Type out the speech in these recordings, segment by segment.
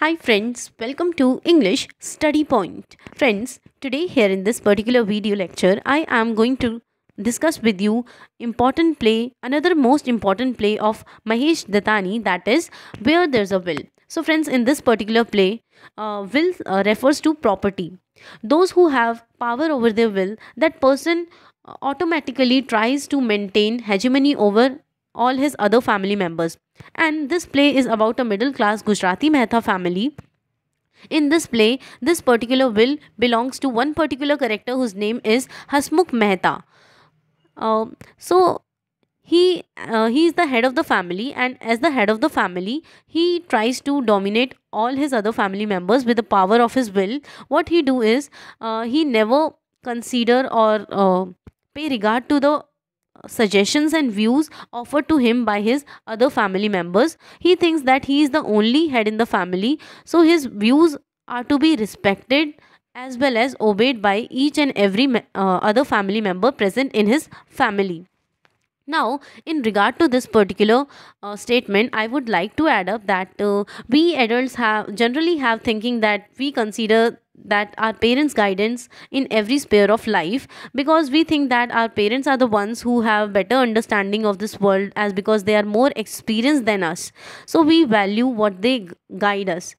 Hi friends, welcome to English Study Point. Friends, today here in this particular video lecture, I am going to discuss with you important play, another most important play of Mahesh Dattani that is Where There's a Will. So friends, in this particular play, uh, will uh, refers to property. Those who have power over their will, that person automatically tries to maintain hegemony over all his other family members. And this play is about a middle class Gujarati Mehta family. In this play, this particular will belongs to one particular character whose name is Hasmukh Mehta. Uh, so he uh, he is the head of the family and as the head of the family he tries to dominate all his other family members with the power of his will what he do is uh, he never consider or uh, pay regard to the suggestions and views offered to him by his other family members. He thinks that he is the only head in the family, so his views are to be respected as well as obeyed by each and every uh, other family member present in his family. Now, in regard to this particular uh, statement, I would like to add up that uh, we adults have generally have thinking that we consider that our parents guidance in every sphere of life because we think that our parents are the ones who have better understanding of this world as because they are more experienced than us so we value what they guide us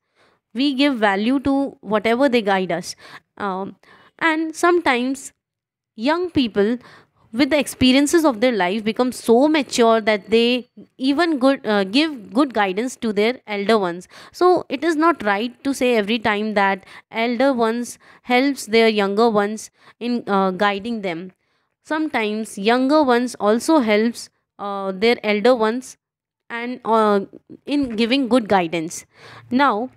we give value to whatever they guide us um, and sometimes young people with the experiences of their life become so mature that they even good uh, give good guidance to their elder ones so it is not right to say every time that elder ones helps their younger ones in uh, guiding them sometimes younger ones also helps uh, their elder ones and uh, in giving good guidance now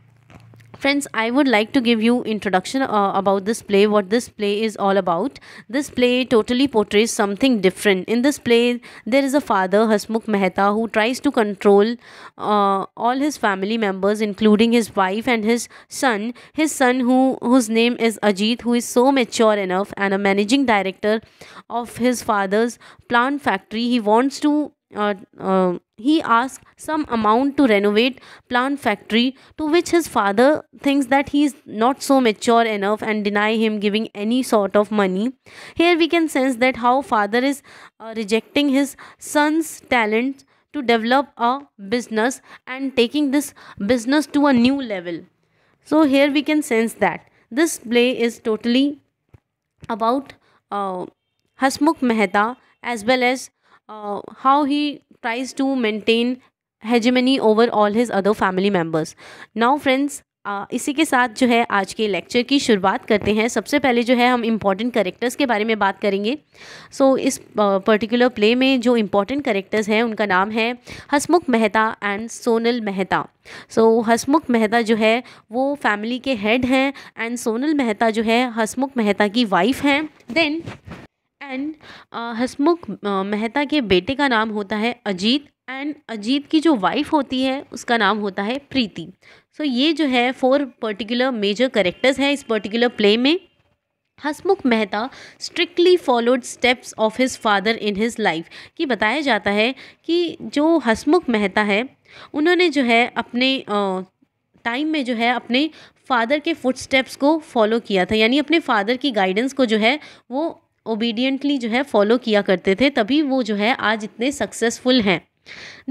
friends i would like to give you introduction uh, about this play what this play is all about this play totally portrays something different in this play there is a father hasmukh mehta who tries to control uh, all his family members including his wife and his son his son who whose name is ajit who is so mature enough and a managing director of his father's plant factory he wants to uh, uh he asks some amount to renovate plant factory to which his father thinks that he is not so mature enough and deny him giving any sort of money here we can sense that how father is uh, rejecting his son's talent to develop a business and taking this business to a new level so here we can sense that this play is totally about uh, Hasmukh Mehta as well as uh, how he tries to maintain hegemony over all his other family members now friends इसी के साथ जो है आज के lecture की शुरुआत करते हैं सबसे पहले जो है हम इम्पॉर्टेंट करेक्टर्स के बारे में बात करेंगे सो so, इस पर्टिकुलर प्ले में जो इम्पॉर्टेंट करेक्टर्स हैं उनका नाम है Hasmukh Mehta and Sonal Mehta so so, Hasmukh Mehta जो है वो फैमिली के हेड हैं एंड सोनल मेहता जो है हसमुख मेहता की वाइफ हैं then and uh, Hasmukh uh, Mehta के बेटे का नाम होता है अजीत एंड अजीत की जो वाइफ होती है उसका नाम होता है प्रीति सो so, ये जो है फोर पर्टिकुलर मेजर करेक्टर्स हैं इस पर्टिकुलर प्ले में Hasmukh Mehta strictly followed steps of his father in his life कि बताया जाता है कि जो हसमुख मेहता है उन्होंने जो है अपने टाइम uh, में जो है अपने फादर के फुटस्टेप्स को फॉलो किया था यानी अपने फादर की गाइडेंस को जो है वो ओबीडियंटली जो है फॉलो किया करते थे तभी वो जो है आज इतने सक्सेसफुल हैं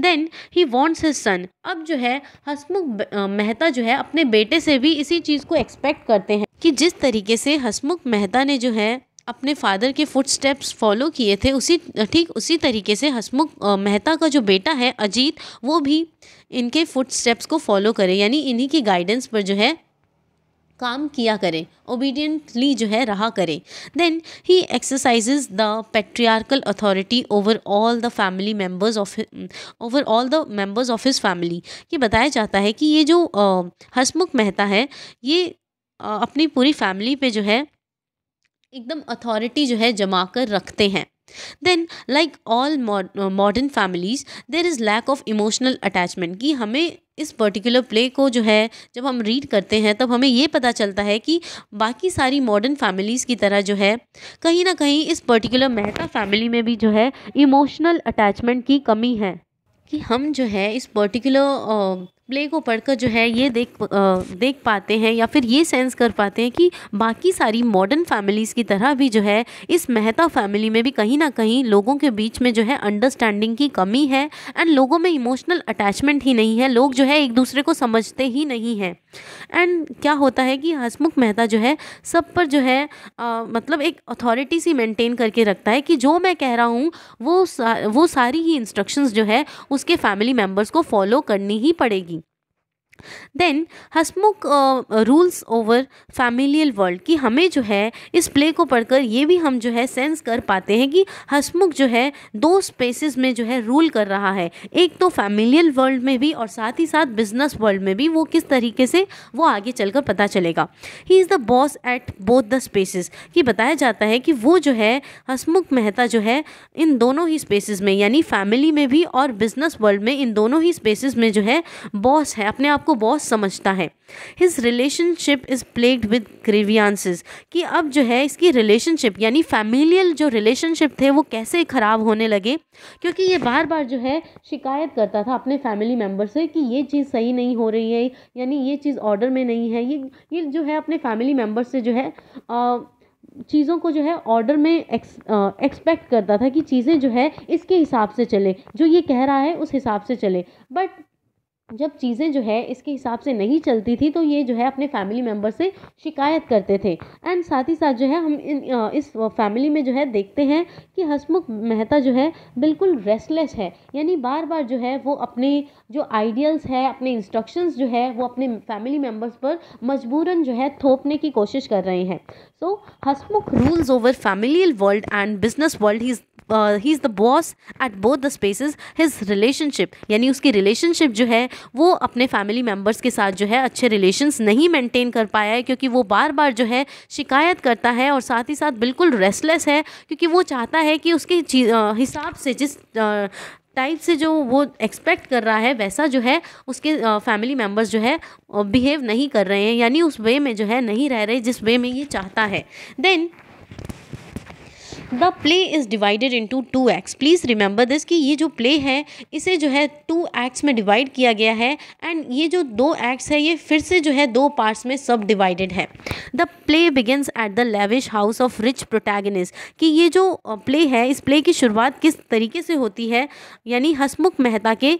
then he wants his son अब जो है हसमुख मेहता जो है अपने बेटे से भी इसी चीज़ को एक्सपेक्ट करते हैं कि जिस तरीके से हसमुख मेहता ने जो है अपने फादर के फुटस्टेप्स फॉलो किए थे उसी ठीक उसी तरीके से हसमुख मेहता का जो बेटा है अजीत वो भी इनके फुटस्टेप्स को फॉलो करे यानी इन्हीं की गाइडेंस पर जो है काम किया करें ओबीडियंटली जो है रहा करें then he exercise the patriarchal authority over all the family members of over all the members of his family ये बताया जाता है कि ये जो हसमुख मेहता है ये अपनी पूरी फैमिली पे जो है एकदम अथॉरिटी जो है जमा कर रखते हैं then like all modern families there is lack of emotional attachment कि हमें इस पर्टिकुलर प्ले को जो है जब हम रीड करते हैं तब हमें ये पता चलता है कि बाकी सारी मॉडर्न फैमिलीज़ की तरह जो है कहीं ना कहीं इस पर्टिकुलर मेहता फैमिली में भी जो है इमोशनल अटैचमेंट की कमी है कि हम जो है इस पर्टिकुलर प्ले को पढ़कर जो है ये देख देख पाते हैं या फिर ये सेंस कर पाते हैं कि बाकी सारी मॉडर्न फैमिलीज़ की तरह भी जो है इस मेहता फैमिली में भी कहीं ना कहीं लोगों के बीच में जो है अंडरस्टैंडिंग की कमी है एंड लोगों में इमोशनल अटैचमेंट ही नहीं है लोग जो है एक दूसरे को समझते ही नहीं हैं एंड क्या होता है कि हसमुख मेहता जो है सब पर जो है आ, मतलब एक अथॉरिटी सी मेंटेन करके रखता है कि जो मैं कह रहा हूँ वो सा, वो सारी ही इंस्ट्रक्शंस जो है उसके फैमिली मेम्बर्स को फॉलो करनी ही पड़ेगी then Hasmukh rules over familial world कि हमें जो है इस प्ले को पढ़कर ये भी हम जो है सेंस कर पाते हैं कि हसमुख जो है दो स्पेसेस में जो है रूल कर रहा है एक तो फैमिलियल वर्ल्ड में भी और साथ ही साथ बिजनेस वर्ल्ड में भी वो किस तरीके से वो आगे चलकर पता चलेगा he is the boss at both the spaces कि बताया जाता है कि वो जो है हसमुख मेहता जो है इन दोनों ही स्पेसिस में यानी फैमिली में भी और बिजनेस वर्ल्ड में इन दोनों ही स्पेसिस में जो है बॉस है अपने आप आप को बॉस समझता है his relationship is plagued with grievances कि अब जो है इसकी रिलेशनशिप यानी फैमिलियल जो रिलेशनशिप थे वो कैसे ख़राब होने लगे क्योंकि ये बार बार जो है शिकायत करता था अपने फैमिली मेम्बर से कि ये चीज़ सही नहीं हो रही है यानी ये चीज़ ऑर्डर में नहीं है ये ये जो है अपने फैमिली मेम्बर से जो है आ, चीज़ों को जो है ऑर्डर में एक्स, आ, एक्सपेक्ट करता था कि चीज़ें जो है इसके हिसाब से चले जो ये कह रहा है उस हिसाब से चले बट जब चीज़ें जो है इसके हिसाब से नहीं चलती थी तो ये जो है अपने फैमिली मेम्बर से शिकायत करते थे एंड साथ ही साथ जो है हम इन इस फैमिली में जो है देखते हैं कि हसमुख मेहता जो है बिल्कुल रेस्टलेस है यानी बार बार जो है वो अपने जो आइडियल्स है अपने इंस्ट्रक्शंस जो है वो अपने फैमिली मेम्बर्स पर मजबूरन जो है थोपने की कोशिश कर रहे हैं so so, Hasmukh rules over family world and business world he is he is the boss at both the spaces his relationship यानी उसकी रिलेशनशिप जो है वो अपने फैमिली मेम्बर्स के साथ जो है अच्छे रिलेशन नहीं मैंटेन कर पाया है क्योंकि वो बार बार जो है शिकायत करता है और साथ ही साथ बिल्कुल रेस्टलेस है क्योंकि वो चाहता है कि उसके हिसाब से जिस टाइप से जो वो एक्सपेक्ट कर रहा है वैसा जो है उसके फैमिली मेम्बर्स जो है बिहेव नहीं कर रहे हैं यानी उस वे में जो है नहीं रह रहे जिस वे में ये चाहता है then the play is divided into two acts please remember this कि ये जो प्ले है इसे जो है टू एक्ट्स में डिवाइड किया गया है एंड ये जो दो एक्ट्स है ये फिर से जो है दो पार्ट्स में सब डिवाइडेड है the play begins at the lavish house of rich protagonist कि ये जो प्ले है इस प्ले की शुरुआत किस तरीके से होती है यानी हसमुख मेहता के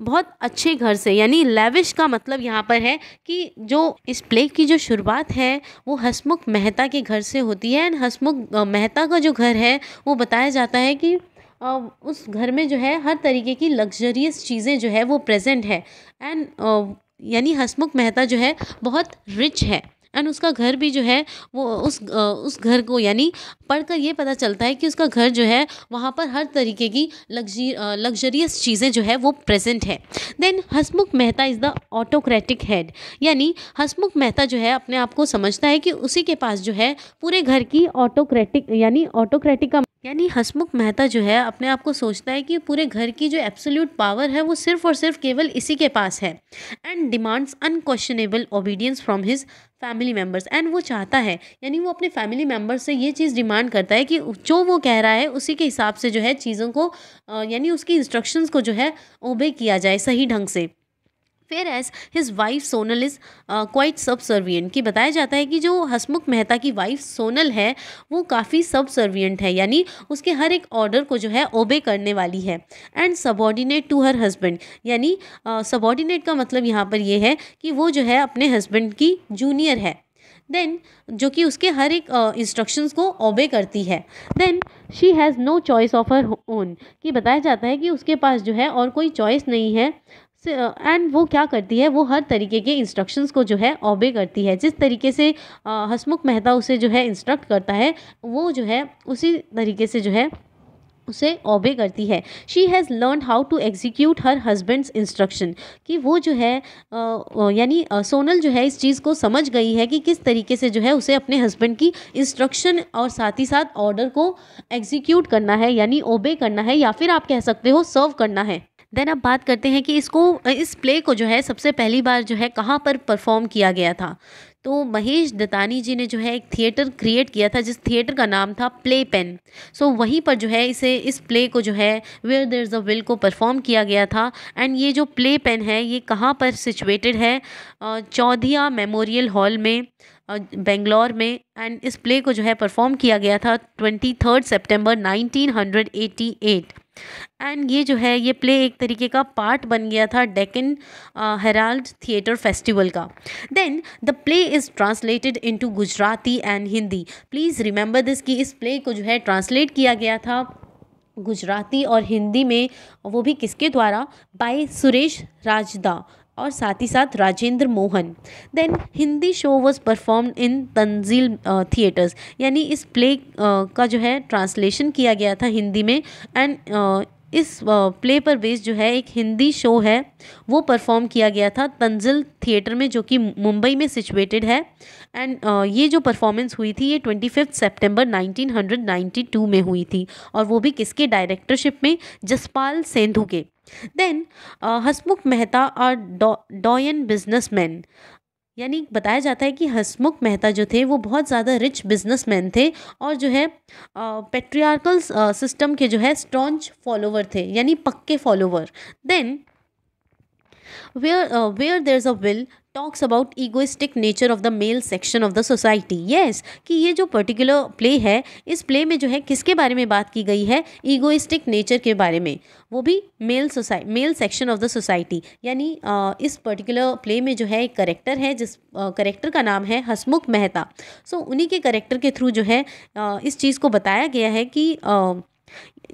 बहुत अच्छे घर से यानी लैविश का मतलब यहाँ पर है कि जो इस प्ले की जो शुरुआत है वो हसमुख मेहता के घर से होती है एंड हसमुख मेहता का जो घर है वो बताया जाता है कि उस घर में जो है हर तरीके की लग्जरियस चीज़ें जो है वो प्रेजेंट है एंड यानी हसमुख मेहता जो है बहुत रिच है एंड उसका घर भी जो है वो उस उस घर को यानी पढ़कर ये पता चलता है कि उसका घर जो है वहाँ पर हर तरीके की लग्जी लग्जरियस चीज़ें जो है वो प्रेजेंट है then Hasmukh Mehta is the autocratic head यानी हसमुख मेहता जो है अपने आप को समझता है कि उसी के पास जो है पूरे घर की ऑटोक्रेटिक यानी ऑटोक्रेटिक का यानी हसमुख मेहता जो है अपने आप को सोचता है कि पूरे घर की जो एब्सोल्यूट पावर है वो सिर्फ और सिर्फ केवल इसी के पास है and demands unquestionable obedience from his family members and वो चाहता है यानी वो अपने फैमिली मेम्बर्स से ये चीज़ डिमांड करता है कि जो वो कह रहा है उसी के हिसाब से जो है चीज़ों को यानी उसकी इंस्ट्रक्शंस को जो है ओबे किया जाए सही ढंग से फिर as his wife Sonal is quite subservient कि बताया जाता है कि जो हसमुख मेहता की वाइफ सोनल है वो काफ़ी सब सर्वियंट है यानी उसके हर एक ऑर्डर को जो है ओबे करने वाली है and subordinate to her husband यानी सबॉर्डिनेट uh, का मतलब यहाँ पर यह है कि वो जो है अपने हस्बैंड की जूनियर है देन जो कि उसके हर एक इंस्ट्रक्शंस uh, को ओबे करती है then she has no choice of her own कि बताया जाता है कि उसके पास जो है और कोई चॉइस नहीं है एंड वो क्या करती है वो हर तरीके के इंस्ट्रक्शंस को जो है ऑबे करती है जिस तरीके से हसमुख मेहता उसे जो है इंस्ट्रक्ट करता है वो जो है उसी तरीके से जो है उसे ऑबे करती है she has learn how to execute her husband's instruction कि वो जो है यानी सोनल जो है इस चीज़ को समझ गई है कि किस तरीके से जो है उसे अपने हस्बैंड की इंस्ट्रक्शन और साथ ही साथ ऑर्डर को एग्जीक्यूट करना है यानी ओबे करना है या फिर आप कह सकते हो सर्व करना है देन अब बात करते हैं कि इसको इस प्ले को जो है सबसे पहली बार जो है कहाँ पर परफॉर्म किया गया था तो महेश दत्तानी जी ने जो है एक थिएटर क्रिएट किया था जिस थिएटर का नाम था प्ले पेन सो so, वहीं पर जो है इसे इस प्ले को जो है where there is a will को परफॉर्म किया गया था एंड ये जो प्ले पेन है ये कहाँ पर सिचुएटेड है चौधिया मेमोरियल हॉल में बेंगलोर में एंड इस प्ले को जो है परफॉर्म किया गया था twenty third September nineteen hundred eighty eight and ये जो है ये प्ले एक तरीके का पार्ट बन गया था डेकन हेराल्ड थिएटर फेस्टिवल का then the play is translated into Gujarati and Hindi please remember this कि इस प्ले को जो है ट्रांसलेट किया गया था गुजराती और हिंदी में वो भी किसके द्वारा बाय सुरेश राजदा और साथ ही साथ Rajendra Mohan then Hindi show was perform in Tanzeel theatres यानी इस प्ले uh, का जो है ट्रांसलेशन किया गया था हिंदी में एंड इस प्ले पर बेस्ड जो है एक हिंदी शो है वो परफॉर्म किया गया था तंजिल थिएटर में जो कि मुंबई में सिचुएटेड है एंड ये जो परफॉर्मेंस हुई थी ये ट्वेंटी फिफ्थ सेप्टेम्बर नाइनटीन में हुई थी और वो भी किसके डायरेक्टरशिप में जसपाल सेंधु के देन हसमुख मेहता और डॉयन बिजनेसमैन यानी बताया जाता है कि हसमुख मेहता जो थे वो बहुत ज़्यादा रिच बिजनेसमैन थे और जो है पेट्रियार्कल सिस्टम के जो है स्टॉन्च फॉलोवर थे यानी पक्के follower then where uh, where there's a will talks about egoistic nature of the male section of the society yes कि ये जो पर्टिकुलर प्ले है इस प्ले में जो है किसके बारे में बात की गई है ईगोइस्टिक नेचर के बारे में वो भी male society male section of the society यानी uh, इस पर्टिकुलर प्ले में जो है एक करेक्टर है जिस करेक्टर uh, का नाम है हसमुख मेहता सो so, उन्हीं के करेक्टर के थ्रू जो है आ, uh, इस चीज़ को बताया गया है कि आ,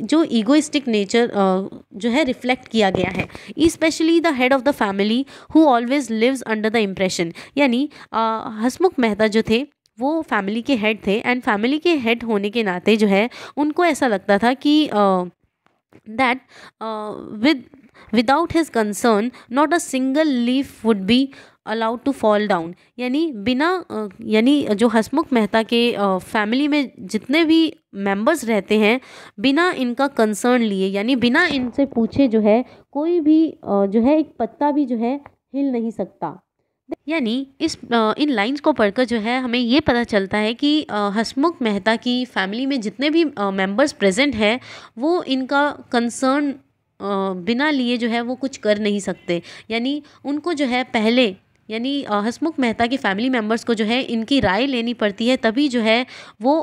जो ईगोइस्टिक नेचर जो है रिफ्लेक्ट किया गया है especially the head of the family who always lives under the impression यानी हसमुख मेहता जो थे वो फैमिली के हेड थे एंड फैमिली के हेड होने के नाते जो है उनको ऐसा लगता था कि that with without his concern not a single leaf would be allowed to fall down यानी बिना यानी जो हसमुख मेहता के फैमिली में जितने भी मेंबर्स रहते हैं बिना इनका कंसर्न लिए यानी बिना इनसे पूछे जो है कोई भी जो है एक पत्ता भी जो है हिल नहीं सकता यानी इस इन लाइंस को पढ़कर जो है हमें ये पता चलता है कि हसमुख मेहता की फैमिली में जितने भी मेंबर्स प्रेजेंट हैं वो इनका कंसर्न बिना लिए जो है वो कुछ कर नहीं सकते यानी उनको जो है पहले यानी हसमुख मेहता के फैमिली मेम्बर्स को जो है इनकी राय लेनी पड़ती है तभी जो है वो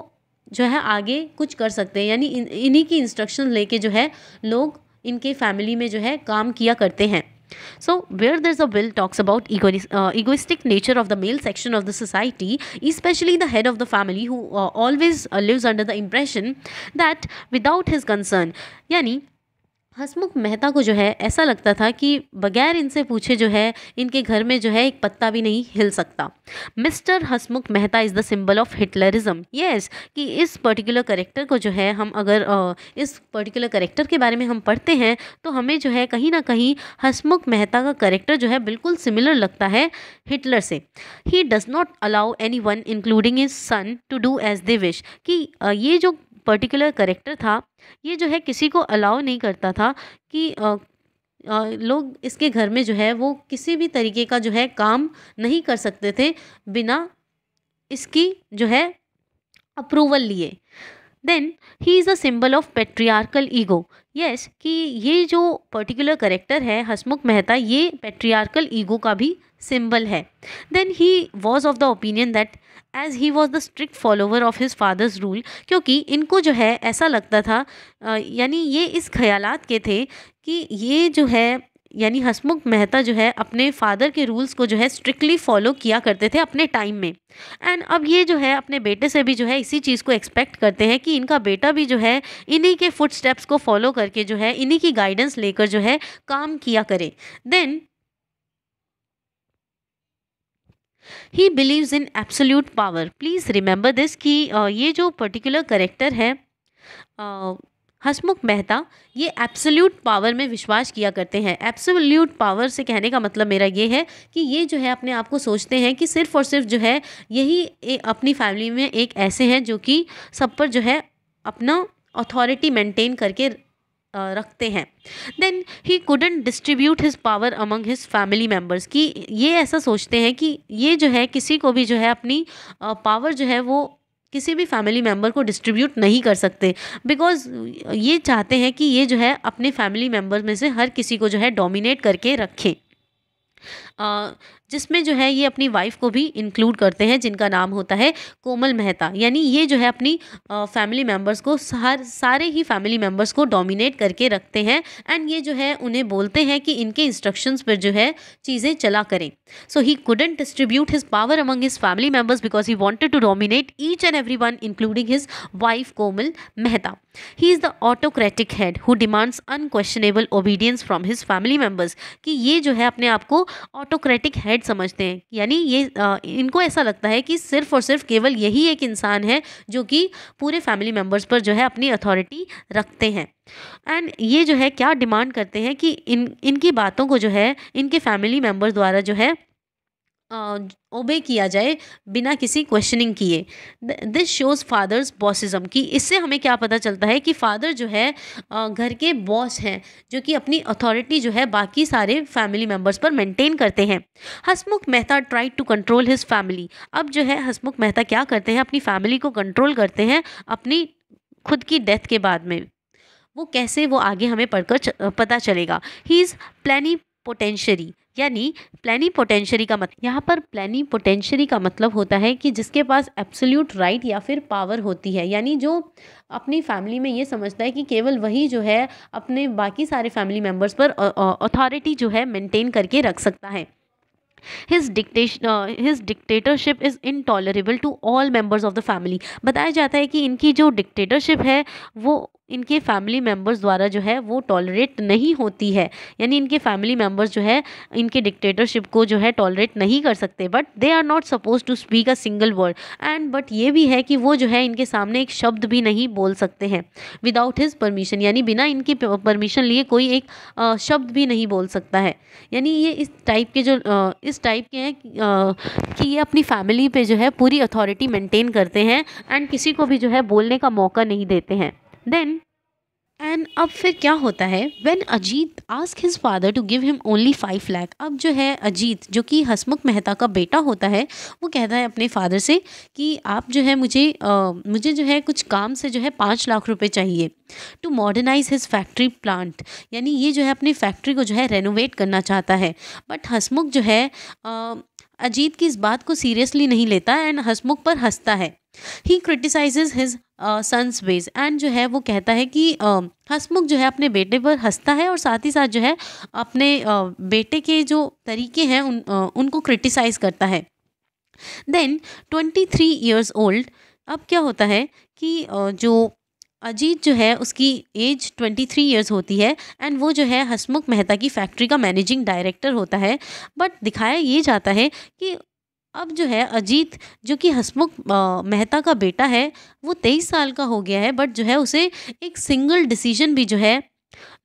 जो है आगे कुछ कर सकते हैं यानी इन्हीं की इंस्ट्रक्शन लेके जो है लोग इनके फैमिली में जो है काम किया करते हैं so where there's a will talks about egoistic nature of the male section of the society especially the head of the family who always lives under the impression that without his concern यानी हसमुख मेहता को जो है ऐसा लगता था कि बगैर इनसे पूछे जो है इनके घर में जो है एक पत्ता भी नहीं हिल सकता mister Hasmukh Mehta is the symbol of Hitlerism yes कि इस पर्टिकुलर करेक्टर को जो है हम अगर इस पर्टिकुलर करेक्टर के बारे में हम पढ़ते हैं तो हमें जो है कहीं ना कहीं हसमुख मेहता का करेक्टर जो है बिल्कुल सिमिलर लगता है हिटलर से he does not allow anyone including his son to do as they wish कि ये जो पर्टिकुलर करेक्टर था ये जो है किसी को अलाउ नहीं करता था कि आ, आ, लोग इसके घर में जो है वो किसी भी तरीके का जो है काम नहीं कर सकते थे बिना इसकी जो है अप्रूवल लिए then he is a symbol of patriarchal ego yes कि ये जो पर्टिकुलर करेक्टर है हसमुख मेहता ये पेट्रियार्कल ईगो का भी सिंबल है then he was of the opinion that as he was the strict follower of his father's rule क्योंकि इनको जो है ऐसा लगता था यानी ये इस ख्यालात के थे कि ये जो है यानी हसमुख मेहता जो है अपने फादर के रूल्स को जो है स्ट्रिक्टली फॉलो किया करते थे अपने टाइम में एंड अब ये जो है अपने बेटे से भी जो है इसी चीज़ को एक्सपेक्ट करते हैं कि इनका बेटा भी जो है इन्हीं के फुट स्टेप्स को फॉलो करके जो है इन्हीं की गाइडेंस लेकर जो है काम किया करे then he believes in absolute power please remember this कि ये जो पर्टिकुलर करेक्टर है हसमुख मेहता ये एब्सोल्यूट पावर में विश्वास किया करते हैं एब्सोल्यूट पावर से कहने का मतलब मेरा ये है कि ये जो है अपने आप को सोचते हैं कि सिर्फ और सिर्फ जो है यही अपनी फैमिली में एक ऐसे हैं जो कि सब पर जो है अपना अथॉरिटी मेंटेन करके रखते हैं then he couldn't distribute his power among his family members कि ये ऐसा सोचते हैं कि ये जो है किसी को भी जो है अपनी पावर जो है वो किसी भी फैमिली मेम्बर को डिस्ट्रीब्यूट नहीं कर सकते बिकॉज ये चाहते हैं कि ये जो है अपने फैमिली मेम्बर में से हर किसी को जो है डोमिनेट करके रखें जिसमें जो है ये अपनी वाइफ को भी इंक्लूड करते हैं जिनका नाम होता है कोमल मेहता यानी ये जो है अपनी फैमिली मेम्बर्स को हर सारे ही फैमिली मेम्बर्स को डोमिनेट करके रखते हैं एंड ये जो है उन्हें बोलते हैं कि इनके इंस्ट्रक्शंस पर जो है चीज़ें चला करें so he couldn't distribute his power among his family members because he wanted to dominate each and every one including his wife Komal Mehta he is the autocratic head who demands unquestionable obedience from his family members कि ये जो है अपने आप को autocratic head समझते हैं यानी ये आ, इनको ऐसा लगता है कि सिर्फ और सिर्फ केवल यही एक इंसान है जो कि पूरे फैमिली मेम्बर्स पर जो है अपनी अथॉरिटी रखते हैं एंड ये जो है क्या डिमांड करते हैं कि इन इनकी बातों को जो है इनके फैमिली मेम्बर्स द्वारा जो है ओबे किया जाए बिना किसी क्वेश्चनिंग किए दिस शोज़ फादर्स बॉसिज्म कि इससे हमें क्या पता चलता है कि फादर जो है घर के बॉस हैं जो कि अपनी अथॉरिटी जो है बाकी सारे फैमिली मेम्बर्स पर मेंटेन करते हैं Hasmukh Mehta try to control his family अब जो है हसमुख मेहता क्या करते हैं अपनी फैमिली को कंट्रोल करते हैं अपनी खुद की डेथ के बाद में वो कैसे वो आगे हमें पढ़कर पता चलेगा ही इज़ प्लानी पोटेंशरी यानी प्लानी पोटेंशरी का मतलब यहाँ पर प्लानी पोटेंशरी का मतलब होता है कि जिसके पास एब्सोल्यूट राइट या फिर पावर होती है यानी जो अपनी फैमिली में ये समझता है कि केवल वही जो है अपने बाकी सारे फैमिली मेम्बर्स पर अथॉरिटी जो है मेंटेन करके रख सकता है his dictation uh, his dictatorship is intolerable to all members of the family बताया जाता है कि इनकी जो डिक्टेटरशिप है वो इनके फैमिली मेम्बर्स द्वारा जो है वो टॉलरेट नहीं होती है यानी इनके फैमिली मेम्बर्स जो है इनके डिक्टेटरशिप को जो है टॉलरेट नहीं कर सकते but they are not suppose to speak a single word and but ये भी है कि वो जो है इनके सामने एक शब्द भी नहीं बोल सकते हैं विदाउट हिज परमिशन यानी बिना इनके परमिशन लिए कोई एक आ, शब्द भी नहीं बोल सकता है यानी ये इस टाइप के जो आ, इस टाइप के हैं कि ये अपनी फैमिली पर जो है पूरी अथॉरिटी मेनटेन करते हैं एंड किसी को भी जो है बोलने का मौका नहीं देते हैं देन एंड अब फिर क्या होता है when Ajit ask his father to give him only five lakh अब जो है अजीत जो कि हसमुख मेहता का बेटा होता है वो कहता है अपने फादर से कि आप जो है मुझे आ, मुझे जो है कुछ काम से जो है पाँच लाख रुपए चाहिए to modernise his factory plant यानी ये जो है अपनी फैक्ट्री को जो है रेनोवेट करना चाहता है बट हसमुख जो है आ, अजीत की इस बात को सीरियसली नहीं लेता एंड हसमुख पर हंसता है he criticise his son's ways and जो है वो कहता है कि हसमुख जो है अपने बेटे पर हंसता है और साथ ही साथ जो है अपने बेटे के जो तरीके हैं उन उनको क्रिटिसाइज करता है then twenty three years old अब क्या होता है कि जो अजीत जो है उसकी एज ट्वेंटी थ्री ईयर्स होती है एंड वो जो है हसमुख मेहता की फैक्ट्री का मैनेजिंग डायरेक्टर होता है बट दिखाया ये जाता है कि अब जो है अजीत जो कि हसमुख मेहता का बेटा है वो तेईस साल का हो गया है बट जो है उसे एक सिंगल डिसीजन भी जो है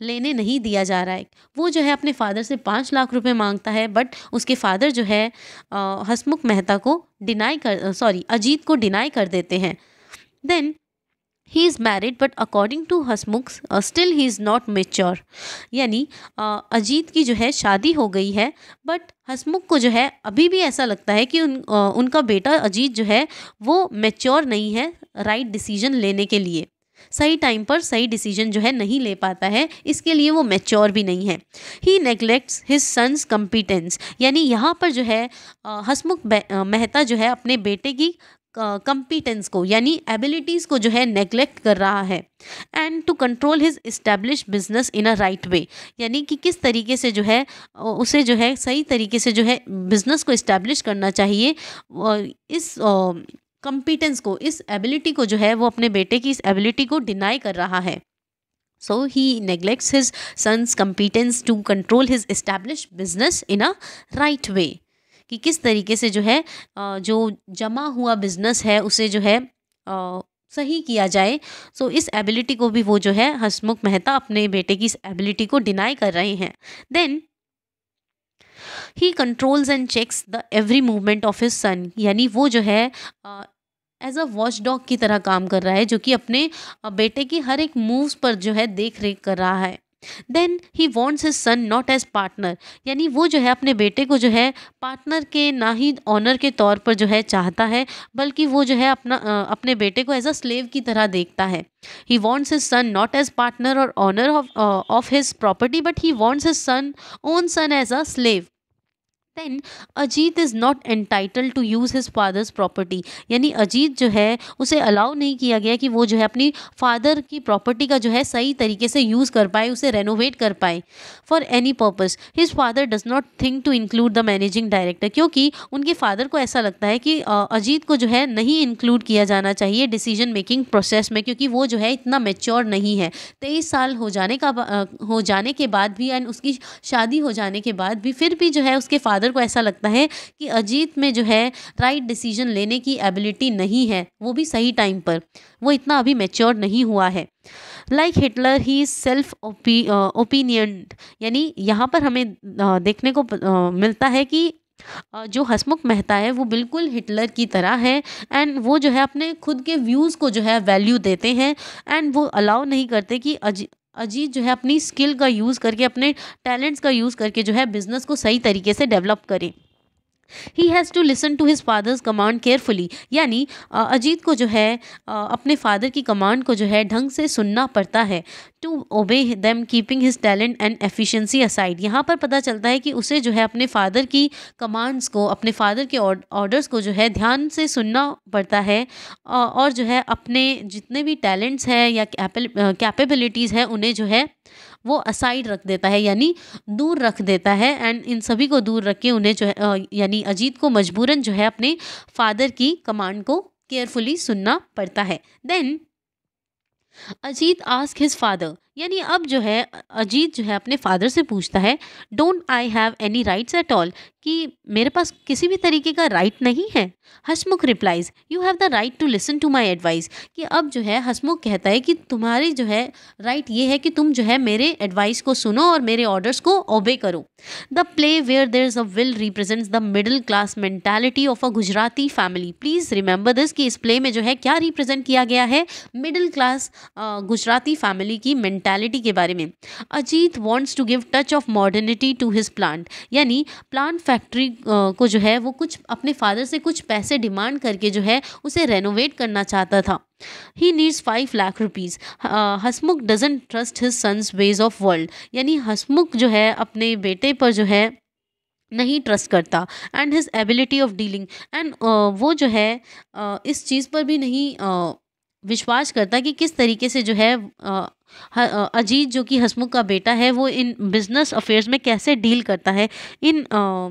लेने नहीं दिया जा रहा है वो जो है अपने फादर से पाँच लाख रुपए मांगता है बट उसके फादर जो है हसमुख मेहता को डिनाई कर सॉरी अजीत को डिनाई कर देते हैं then he is married but according to Hasmukh still he is not mature यानी अजीत की जो है शादी हो गई है बट हसमुख को जो है अभी भी ऐसा लगता है कि उन उनका बेटा अजीत जो है वो मैच्योर नहीं है राइट डिसीजन लेने के लिए सही टाइम पर सही डिसीजन जो है नहीं ले पाता है इसके लिए वो मैच्योर भी नहीं है he neglects his son's competence यानी यहाँ पर जो है हसमुख मेहता जो है अपने बेटे की कंपिटेंस को यानी एबिलिटीज़ को जो है नेग्लेक्ट कर रहा है and to control his establish business in a right way यानी कि किस तरीके से जो है उसे जो है सही तरीके से जो है बिजनेस को इस्टेब्लिश करना चाहिए इस कंपिटेंस को इस एबिलिटी को जो है वो अपने बेटे की इस एबिलिटी को डिनाई कर रहा है so he neglects his son's competence to control his establish business in a right way कि किस तरीके से जो है जो जमा हुआ बिज़नेस है उसे जो है सही किया जाए सो इस एबिलिटी को भी वो जो है हसमुख मेहता अपने बेटे की इस एबिलिटी को डिनाई कर रहे हैं then he controls and checks the every movement of his son यानी वो जो है एज अ वॉच डॉग की तरह काम कर रहा है जो कि अपने बेटे की हर एक मूव्स पर जो है देख रेख कर रहा है then he wants his son not as partner यानी वो जो है अपने बेटे को जो है पार्टनर के ना ही ऑनर के तौर पर जो है चाहता है बल्कि वो जो है अपना अपने बेटे को एज अ स्लेव की तरह देखता है he wants his son not as partner और owner of his property but he wants his son own son as a slave then Ajit is not entitle to use his father's property यानी अजीत जो है उसे allow नहीं किया गया कि वो जो है अपनी फादर की प्रॉपर्टी का जो है सही तरीके से यूज़ कर पाए उसे रेनोवेट कर पाए for any purpose his father does not think to include the managing director क्योंकि उनके फादर को ऐसा लगता है कि अजीत को जो है नहीं इंक्लूड किया जाना चाहिए डिसीजन मेकिंग प्रोसेस में क्योंकि वो जो है इतना मेच्योर नहीं है तेईस साल हो जाने का हो जाने के बाद भी एंड उसकी शादी हो जाने के बाद भी फिर भी जो है उसके फादर मेरे को ऐसा लगता है कि अजीत में जो है राइट डिसीजन लेने की एबिलिटी नहीं है वो भी सही टाइम पर वो इतना अभी मेच्योर नहीं हुआ है like Hitler he self opinion यानी यहाँ पर हमें uh, देखने को uh, मिलता है कि uh, जो हसमुख मेहता है वो बिल्कुल हिटलर की तरह है एंड वो जो है अपने खुद के व्यूज़ को जो है वैल्यू देते हैं एंड वो अलाउ नहीं करते कि अजीत जो है अपनी स्किल का यूज़ करके अपने टैलेंट्स का यूज़ करके जो है बिज़नेस को सही तरीके से डेवलप करें he has to listen to his father's command carefully यानी अजीत को जो है अपने फादर की कमांड को जो है ढंग से सुनना पड़ता है to obey them keeping his talent and efficiency aside यहाँ पर पता चलता है कि उसे जो है अपने फादर की कमांड्स को अपने फादर के ऑर्डर्स को जो है ध्यान से सुनना पड़ता है और जो है अपने जितने भी टैलेंट्स हैं या कैपेबिलिटीज़ हैं उन्हें जो है वो असाइड रख देता है यानी दूर रख देता है एंड इन सभी को दूर रख के उन्हें जो है यानी अजीत को मजबूरन जो है अपने फादर की कमांड को केयरफुली सुनना पड़ता है then Ajit ask his father यानी अब जो है अजीत जो है अपने फादर से पूछता है don't I have any rights at all कि मेरे पास किसी भी तरीके का राइट नहीं है Hasmukh replies you have the right to listen to my advice कि अब जो है हसमुख कहता है कि तुम्हारी जो है राइट ये है कि तुम जो है मेरे एडवाइस को सुनो और मेरे ऑर्डर्स को ओबे करो the play where there is a will represents the middle class mentality of a Gujarati family please remember this कि इस प्ले में जो है क्या रिप्रेजेंट किया गया है मिडिल क्लास गुजराती फैमिली की मैंट मेंटालिटी के बारे में Ajit wants to give touch of modernity to his plant यानी प्लांट फैक्ट्री को जो है वो कुछ अपने फादर से कुछ पैसे डिमांड करके जो है उसे रेनोवेट करना चाहता था he needs five lakh rupees Hasmukh doesn't trust his son's ways of world यानी हसमुख जो है अपने बेटे पर जो है नहीं ट्रस्ट करता and his ability of dealing and वो जो है uh, इस चीज़ पर भी नहीं uh, विश्वास करता कि किस तरीके से जो है uh, अजीत जो कि हसमुख का बेटा है वो इन बिज़नेस अफेयर्स में कैसे डील करता है इन आ,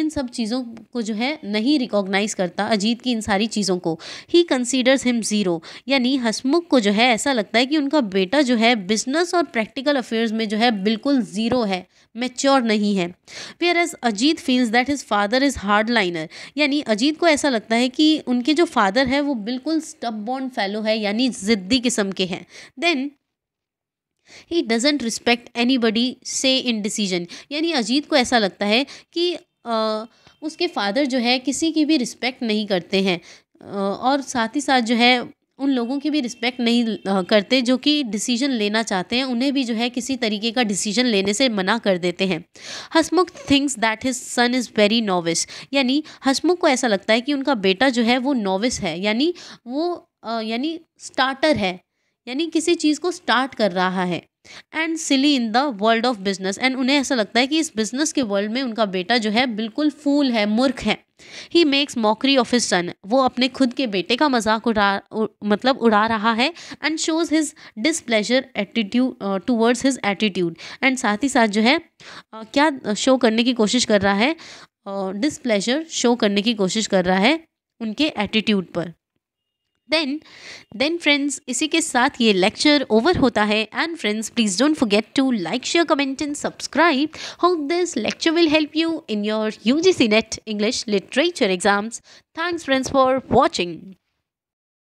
इन सब चीज़ों को जो है नहीं रिकॉग्नाइज करता अजीत की इन सारी चीज़ों को ही कंसीडर्स हिम ज़ीरो यानी हसमुख को जो है ऐसा लगता है कि उनका बेटा जो है बिज़नेस और प्रैक्टिकल अफेयर्स में जो है बिल्कुल ज़ीरो है मेच्योर नहीं है whereas Ajit feels that his father is hard liner यानी अजीत को ऐसा लगता है कि उनके जो फादर है वो बिल्कुल बॉन्ड फैलो है यानी ज़िद्दी किस्म के हैं then he doesn't respect anybody से इन डिसीजन यानी अजीत को ऐसा लगता है कि आ, उसके फादर जो है किसी की भी रिस्पेक्ट नहीं करते हैं और साथ ही साथ जो है उन लोगों की भी रिस्पेक्ट नहीं करते जो कि डिसीजन लेना चाहते हैं उन्हें भी जो है किसी तरीके का डिसीजन लेने से मना कर देते हैं Hasmukh thinks that his son is very novice यानी हसमुख को ऐसा लगता है कि उनका बेटा जो है वो नोविस है यानी वो यानी स्टार्टर है यानी किसी चीज़ को स्टार्ट कर रहा है and silly in the world of business and उन्हें ऐसा लगता है कि इस बिजनेस के वर्ल्ड में उनका बेटा जो है बिल्कुल फूल है मूर्ख है he makes mockery of his son वो अपने खुद के बेटे का मजाक उड़ा उ, मतलब उड़ा रहा है and shows his displeasure attitude towards his attitude and साथ ही साथ जो है uh, क्या शो करने की कोशिश कर रहा है डिसप्लेजर uh, शो करने की कोशिश कर रहा है उनके एटीट्यूड पर देन देन फ्रेंड्स इसी के साथ ये लेक्चर ओवर होता है and friends please don't forget to like share comment and subscribe हो this lecture will help you in your U G C NET English literature exams thanks friends for watching